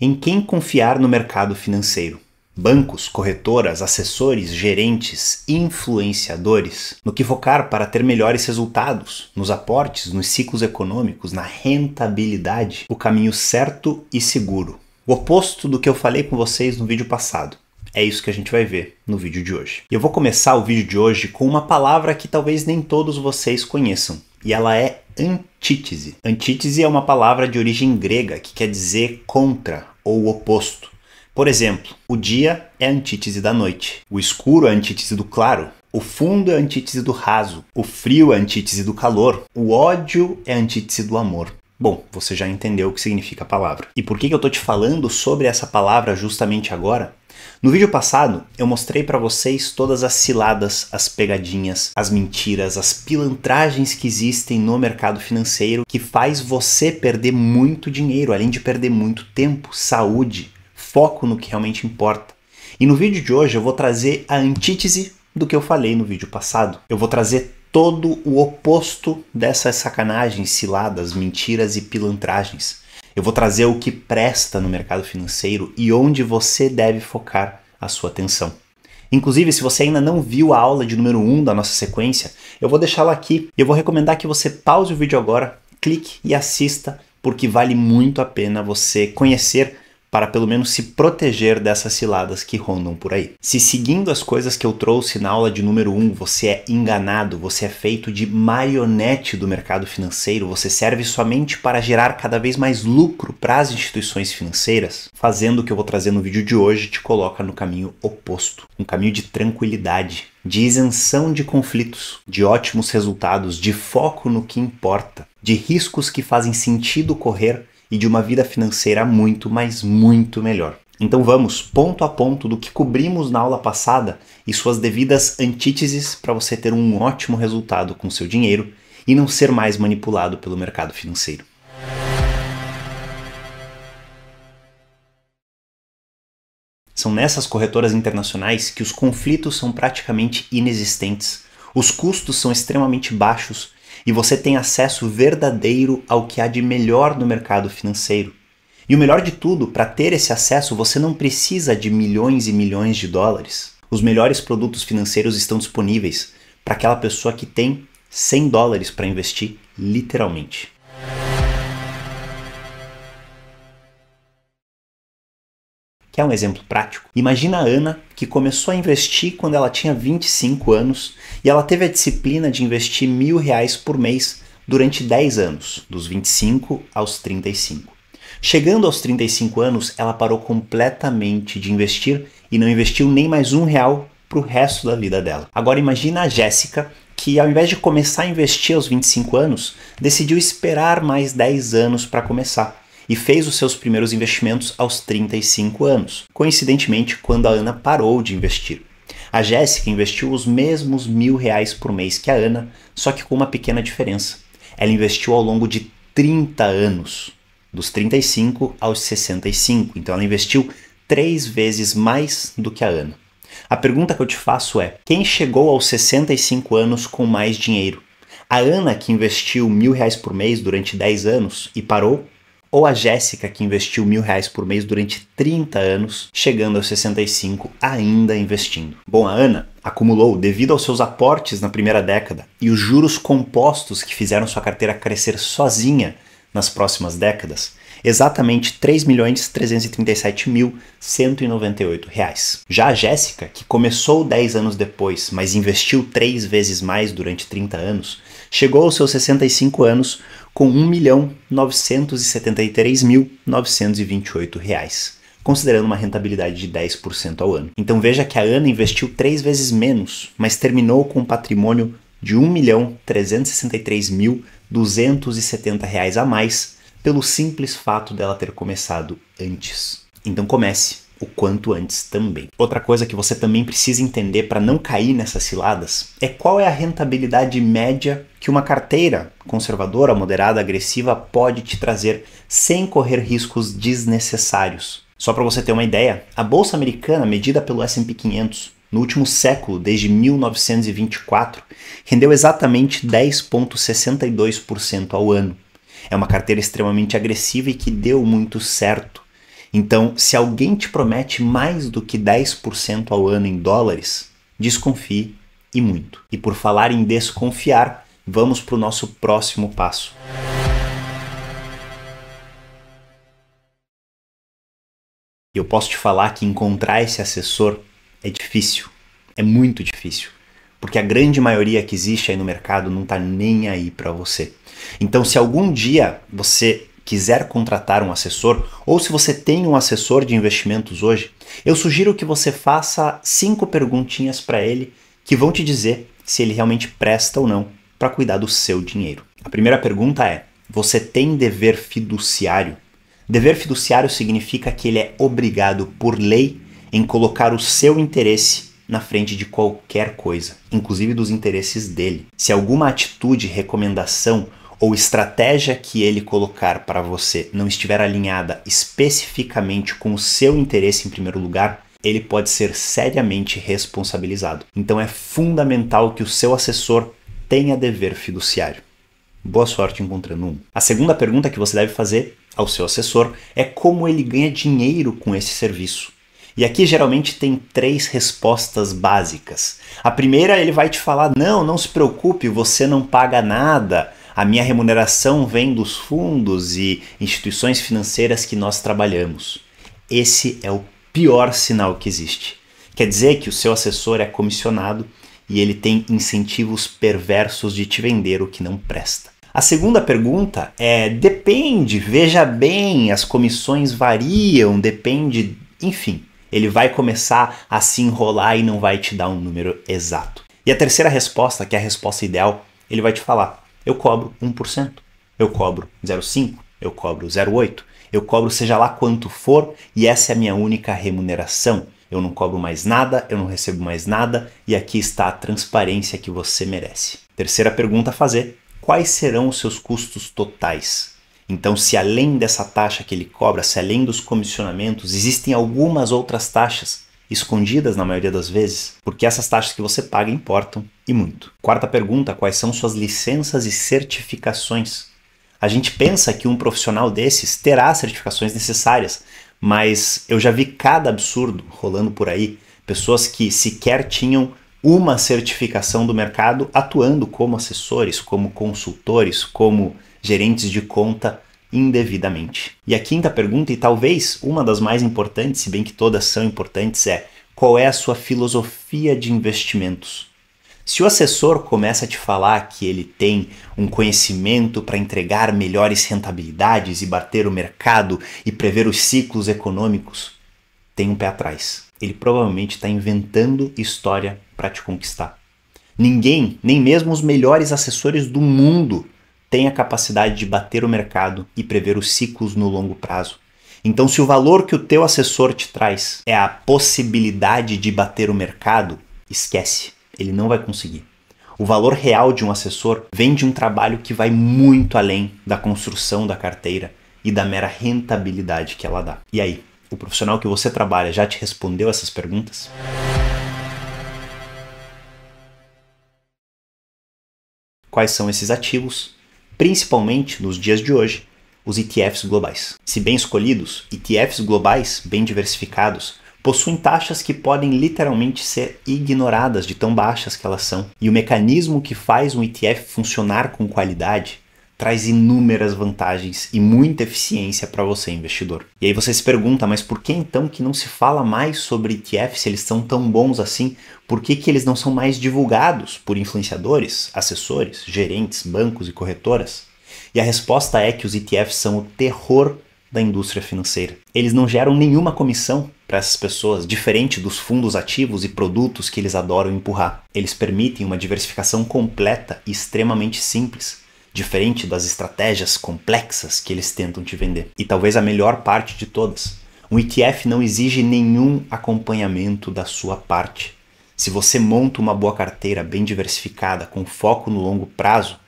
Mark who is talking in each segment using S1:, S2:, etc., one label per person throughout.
S1: em quem confiar no mercado financeiro. Bancos, corretoras, assessores, gerentes, influenciadores, no que focar para ter melhores resultados, nos aportes, nos ciclos econômicos, na rentabilidade, o caminho certo e seguro. O oposto do que eu falei com vocês no vídeo passado. É isso que a gente vai ver no vídeo de hoje. E Eu vou começar o vídeo de hoje com uma palavra que talvez nem todos vocês conheçam, e ela é antítese. Antítese é uma palavra de origem grega que quer dizer contra ou oposto. Por exemplo, o dia é a antítese da noite, o escuro é a antítese do claro, o fundo é a antítese do raso, o frio é a antítese do calor, o ódio é a antítese do amor. Bom, você já entendeu o que significa a palavra. E por que eu estou te falando sobre essa palavra justamente agora? No vídeo passado, eu mostrei para vocês todas as ciladas, as pegadinhas, as mentiras, as pilantragens que existem no mercado financeiro que faz você perder muito dinheiro, além de perder muito tempo, saúde, foco no que realmente importa. E no vídeo de hoje eu vou trazer a antítese do que eu falei no vídeo passado. Eu vou trazer todo o oposto dessas sacanagens, ciladas, mentiras e pilantragens eu vou trazer o que presta no mercado financeiro e onde você deve focar a sua atenção. Inclusive, se você ainda não viu a aula de número 1 um da nossa sequência, eu vou deixá-la aqui e eu vou recomendar que você pause o vídeo agora, clique e assista, porque vale muito a pena você conhecer para pelo menos se proteger dessas ciladas que rondam por aí. Se seguindo as coisas que eu trouxe na aula de número 1, um, você é enganado, você é feito de marionete do mercado financeiro, você serve somente para gerar cada vez mais lucro para as instituições financeiras, fazendo o que eu vou trazer no vídeo de hoje te coloca no caminho oposto, um caminho de tranquilidade, de isenção de conflitos, de ótimos resultados, de foco no que importa, de riscos que fazem sentido correr e de uma vida financeira muito, mas muito melhor. Então vamos ponto a ponto do que cobrimos na aula passada e suas devidas antíteses para você ter um ótimo resultado com seu dinheiro e não ser mais manipulado pelo mercado financeiro. São nessas corretoras internacionais que os conflitos são praticamente inexistentes, os custos são extremamente baixos e você tem acesso verdadeiro ao que há de melhor no mercado financeiro. E o melhor de tudo, para ter esse acesso, você não precisa de milhões e milhões de dólares. Os melhores produtos financeiros estão disponíveis para aquela pessoa que tem 100 dólares para investir, literalmente. é um exemplo prático. Imagina a Ana, que começou a investir quando ela tinha 25 anos e ela teve a disciplina de investir mil reais por mês durante 10 anos, dos 25 aos 35. Chegando aos 35 anos, ela parou completamente de investir e não investiu nem mais um real para o resto da vida dela. Agora imagina a Jéssica que ao invés de começar a investir aos 25 anos, decidiu esperar mais 10 anos para começar e fez os seus primeiros investimentos aos 35 anos, coincidentemente quando a Ana parou de investir. A Jéssica investiu os mesmos mil reais por mês que a Ana, só que com uma pequena diferença. Ela investiu ao longo de 30 anos, dos 35 aos 65. Então ela investiu três vezes mais do que a Ana. A pergunta que eu te faço é: quem chegou aos 65 anos com mais dinheiro? A Ana, que investiu mil reais por mês durante 10 anos e parou, ou a Jéssica, que investiu mil reais por mês durante 30 anos, chegando aos 65 ainda investindo. Bom, a Ana acumulou devido aos seus aportes na primeira década e os juros compostos que fizeram sua carteira crescer sozinha nas próximas décadas, exatamente R$ 3.337.198. Já a Jéssica, que começou 10 anos depois, mas investiu três vezes mais durante 30 anos, chegou aos seus 65 anos com R$ 1.973.928 considerando uma rentabilidade de 10% ao ano. Então veja que a Ana investiu três vezes menos, mas terminou com um patrimônio de R$ 1.363.270 a mais pelo simples fato dela ter começado antes. Então comece o quanto antes também. Outra coisa que você também precisa entender para não cair nessas ciladas é qual é a rentabilidade média que uma carteira conservadora, moderada, agressiva pode te trazer sem correr riscos desnecessários. Só para você ter uma ideia, a bolsa americana medida pelo S&P 500 no último século, desde 1924, rendeu exatamente 10,62% ao ano. É uma carteira extremamente agressiva e que deu muito certo então, se alguém te promete mais do que 10% ao ano em dólares, desconfie e muito. E por falar em desconfiar, vamos para o nosso próximo passo. Eu posso te falar que encontrar esse assessor é difícil, é muito difícil, porque a grande maioria que existe aí no mercado não está nem aí para você. Então, se algum dia você quiser contratar um assessor, ou se você tem um assessor de investimentos hoje, eu sugiro que você faça cinco perguntinhas para ele que vão te dizer se ele realmente presta ou não para cuidar do seu dinheiro. A primeira pergunta é: você tem dever fiduciário? Dever fiduciário significa que ele é obrigado por lei em colocar o seu interesse na frente de qualquer coisa, inclusive dos interesses dele. Se alguma atitude, recomendação ou estratégia que ele colocar para você não estiver alinhada especificamente com o seu interesse em primeiro lugar, ele pode ser seriamente responsabilizado. Então é fundamental que o seu assessor tenha dever fiduciário. Boa sorte encontrando um. A segunda pergunta que você deve fazer ao seu assessor é como ele ganha dinheiro com esse serviço. E aqui geralmente tem três respostas básicas. A primeira, ele vai te falar: não, não se preocupe, você não paga nada, a minha remuneração vem dos fundos e instituições financeiras que nós trabalhamos. Esse é o pior sinal que existe. Quer dizer que o seu assessor é comissionado e ele tem incentivos perversos de te vender o que não presta. A segunda pergunta é: depende, veja bem, as comissões variam, depende, enfim. Ele vai começar a se enrolar e não vai te dar um número exato. E a terceira resposta, que é a resposta ideal, ele vai te falar: eu cobro 1%, eu cobro 0,5%, eu cobro 0,8%, eu cobro seja lá quanto for e essa é a minha única remuneração. Eu não cobro mais nada, eu não recebo mais nada e aqui está a transparência que você merece. Terceira pergunta a fazer: quais serão os seus custos totais? Então, se além dessa taxa que ele cobra, se além dos comissionamentos, existem algumas outras taxas escondidas na maioria das vezes, porque essas taxas que você paga importam e muito. Quarta pergunta: quais são suas licenças e certificações? A gente pensa que um profissional desses terá certificações necessárias, mas eu já vi cada absurdo rolando por aí, pessoas que sequer tinham uma certificação do mercado atuando como assessores, como consultores, como gerentes de conta indevidamente. E a quinta pergunta, e talvez uma das mais importantes, se bem que todas são importantes, é qual é a sua filosofia de investimentos? Se o assessor começa a te falar que ele tem um conhecimento para entregar melhores rentabilidades e bater o mercado e prever os ciclos econômicos, tem um pé atrás. Ele provavelmente está inventando história para te conquistar. Ninguém, nem mesmo os melhores assessores do mundo, tem a capacidade de bater o mercado e prever os ciclos no longo prazo. Então, se o valor que o teu assessor te traz é a possibilidade de bater o mercado, esquece, ele não vai conseguir. O valor real de um assessor vem de um trabalho que vai muito além da construção da carteira e da mera rentabilidade que ela dá. E aí, o profissional que você trabalha já te respondeu essas perguntas? Quais são esses ativos? principalmente nos dias de hoje, os ETFs globais. Se bem escolhidos, ETFs globais bem diversificados possuem taxas que podem literalmente ser ignoradas de tão baixas que elas são. E o mecanismo que faz um ETF funcionar com qualidade traz inúmeras vantagens e muita eficiência para você, investidor. E aí você se pergunta, mas por que então que não se fala mais sobre ETFs se eles são tão bons assim? Por que, que eles não são mais divulgados por influenciadores, assessores, gerentes, bancos e corretoras? E a resposta é que os ETFs são o terror da indústria financeira. Eles não geram nenhuma comissão para essas pessoas, diferente dos fundos ativos e produtos que eles adoram empurrar. Eles permitem uma diversificação completa e extremamente simples, diferente das estratégias complexas que eles tentam te vender. E talvez a melhor parte de todas. Um ETF não exige nenhum acompanhamento da sua parte. Se você monta uma boa carteira bem diversificada, com foco no longo prazo,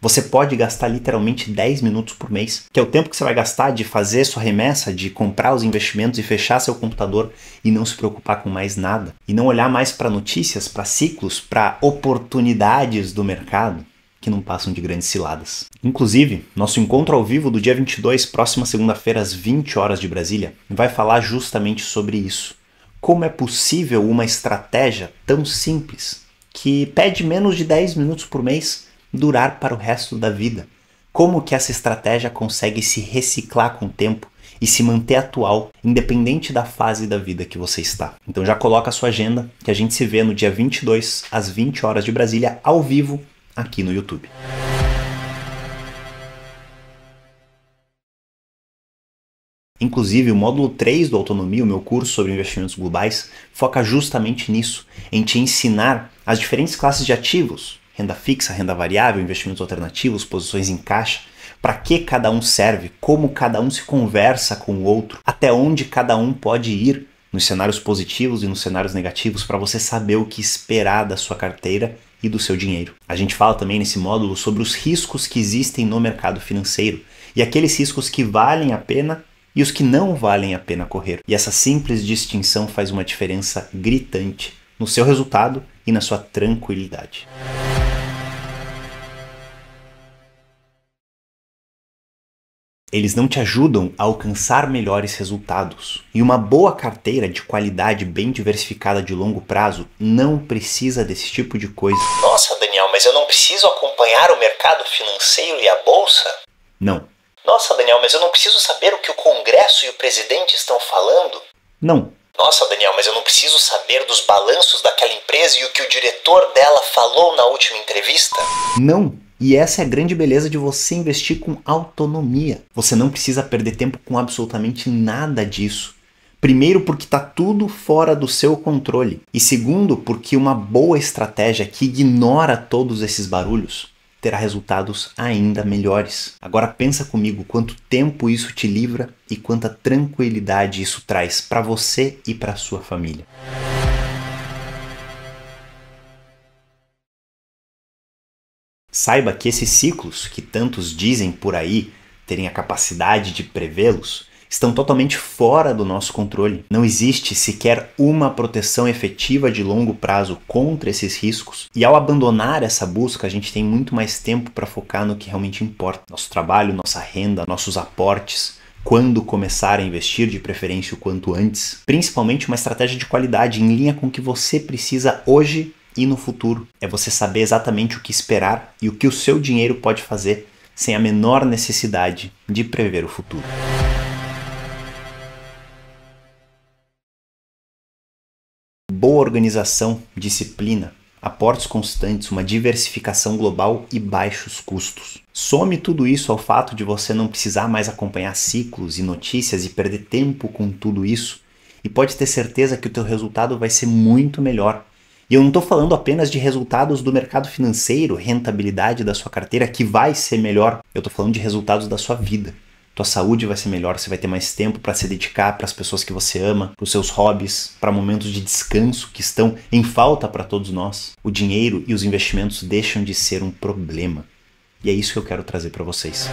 S1: você pode gastar literalmente 10 minutos por mês, que é o tempo que você vai gastar de fazer sua remessa, de comprar os investimentos e fechar seu computador e não se preocupar com mais nada. E não olhar mais para notícias, para ciclos, para oportunidades do mercado que não passam de grandes ciladas. Inclusive, nosso encontro ao vivo do dia 22, próxima segunda-feira às 20 horas de Brasília, vai falar justamente sobre isso. Como é possível uma estratégia tão simples, que pede menos de 10 minutos por mês, durar para o resto da vida? Como que essa estratégia consegue se reciclar com o tempo e se manter atual, independente da fase da vida que você está. Então já coloca a sua agenda, que a gente se vê no dia 22 às 20 horas de Brasília ao vivo aqui no YouTube. Inclusive, o módulo 3 do Autonomia, o meu curso sobre investimentos globais, foca justamente nisso, em te ensinar as diferentes classes de ativos, renda fixa, renda variável, investimentos alternativos, posições em caixa, para que cada um serve, como cada um se conversa com o outro, até onde cada um pode ir nos cenários positivos e nos cenários negativos para você saber o que esperar da sua carteira e do seu dinheiro. A gente fala também nesse módulo sobre os riscos que existem no mercado financeiro e aqueles riscos que valem a pena e os que não valem a pena correr. E essa simples distinção faz uma diferença gritante no seu resultado e na sua tranquilidade. Eles não te ajudam a alcançar melhores resultados. E uma boa carteira de qualidade bem diversificada de longo prazo não precisa desse tipo de coisa. Nossa, Daniel, mas eu não preciso acompanhar o mercado financeiro e a bolsa? Não. Nossa, Daniel, mas eu não preciso saber o que o Congresso e o presidente estão falando? Não. Nossa, Daniel, mas eu não preciso saber dos balanços daquela empresa e o que o diretor dela falou na última entrevista? Não. E essa é a grande beleza de você investir com autonomia. Você não precisa perder tempo com absolutamente nada disso. Primeiro, porque está tudo fora do seu controle. E segundo, porque uma boa estratégia que ignora todos esses barulhos terá resultados ainda melhores. Agora pensa comigo quanto tempo isso te livra e quanta tranquilidade isso traz para você e para sua família. Saiba que esses ciclos, que tantos dizem por aí terem a capacidade de prevê-los, estão totalmente fora do nosso controle. Não existe sequer uma proteção efetiva de longo prazo contra esses riscos. E ao abandonar essa busca, a gente tem muito mais tempo para focar no que realmente importa: nosso trabalho, nossa renda, nossos aportes. Quando começar a investir, de preferência o quanto antes, principalmente uma estratégia de qualidade em linha com o que você precisa hoje e no futuro é você saber exatamente o que esperar e o que o seu dinheiro pode fazer sem a menor necessidade de prever o futuro. Boa organização, disciplina, aportes constantes, uma diversificação global e baixos custos. Some tudo isso ao fato de você não precisar mais acompanhar ciclos e notícias e perder tempo com tudo isso, e pode ter certeza que o teu resultado vai ser muito melhor e eu não estou falando apenas de resultados do mercado financeiro, rentabilidade da sua carteira, que vai ser melhor. Eu estou falando de resultados da sua vida. Tua saúde vai ser melhor, você vai ter mais tempo para se dedicar para as pessoas que você ama, para os seus hobbies, para momentos de descanso que estão em falta para todos nós. O dinheiro e os investimentos deixam de ser um problema. E é isso que eu quero trazer para vocês.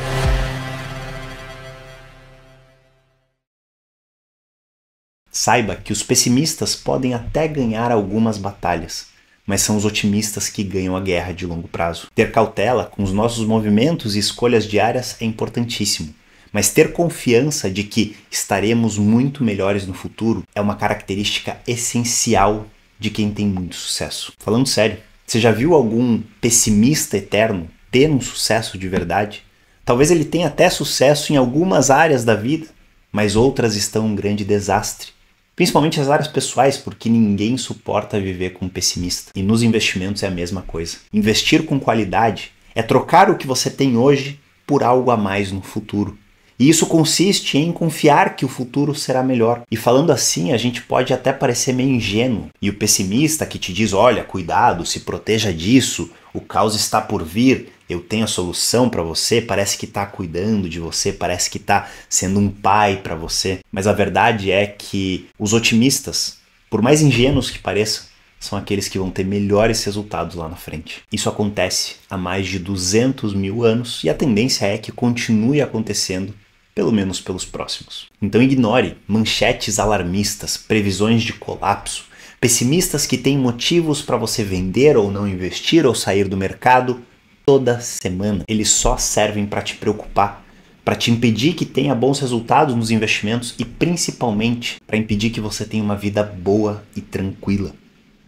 S1: Saiba que os pessimistas podem até ganhar algumas batalhas, mas são os otimistas que ganham a guerra de longo prazo. Ter cautela com os nossos movimentos e escolhas diárias é importantíssimo, mas ter confiança de que estaremos muito melhores no futuro é uma característica essencial de quem tem muito sucesso. Falando sério, você já viu algum pessimista eterno ter um sucesso de verdade? Talvez ele tenha até sucesso em algumas áreas da vida, mas outras estão um grande desastre Principalmente as áreas pessoais, porque ninguém suporta viver com um pessimista. E nos investimentos é a mesma coisa. Investir com qualidade é trocar o que você tem hoje por algo a mais no futuro. E isso consiste em confiar que o futuro será melhor. E falando assim, a gente pode até parecer meio ingênuo. E o pessimista que te diz: olha, cuidado, se proteja disso, o caos está por vir, eu tenho a solução para você, parece que está cuidando de você, parece que está sendo um pai para você. Mas a verdade é que os otimistas, por mais ingênuos que pareçam, são aqueles que vão ter melhores resultados lá na frente. Isso acontece há mais de 200 mil anos e a tendência é que continue acontecendo pelo menos pelos próximos. Então ignore manchetes alarmistas, previsões de colapso, pessimistas que têm motivos para você vender ou não investir ou sair do mercado toda semana. Eles só servem para te preocupar, para te impedir que tenha bons resultados nos investimentos e principalmente para impedir que você tenha uma vida boa e tranquila.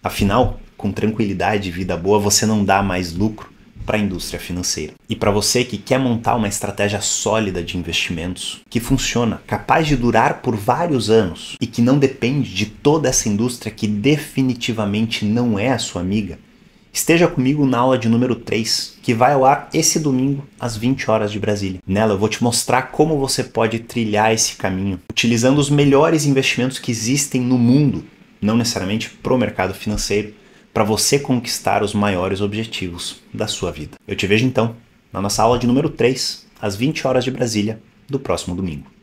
S1: Afinal, com tranquilidade e vida boa, você não dá mais lucro para a indústria financeira. E para você que quer montar uma estratégia sólida de investimentos que funciona, capaz de durar por vários anos e que não depende de toda essa indústria que definitivamente não é a sua amiga, Esteja comigo na aula de número 3, que vai ao ar esse domingo às 20 horas de Brasília. Nela eu vou te mostrar como você pode trilhar esse caminho, utilizando os melhores investimentos que existem no mundo, não necessariamente para o mercado financeiro, para você conquistar os maiores objetivos da sua vida. Eu te vejo então na nossa aula de número 3, às 20 horas de Brasília, do próximo domingo.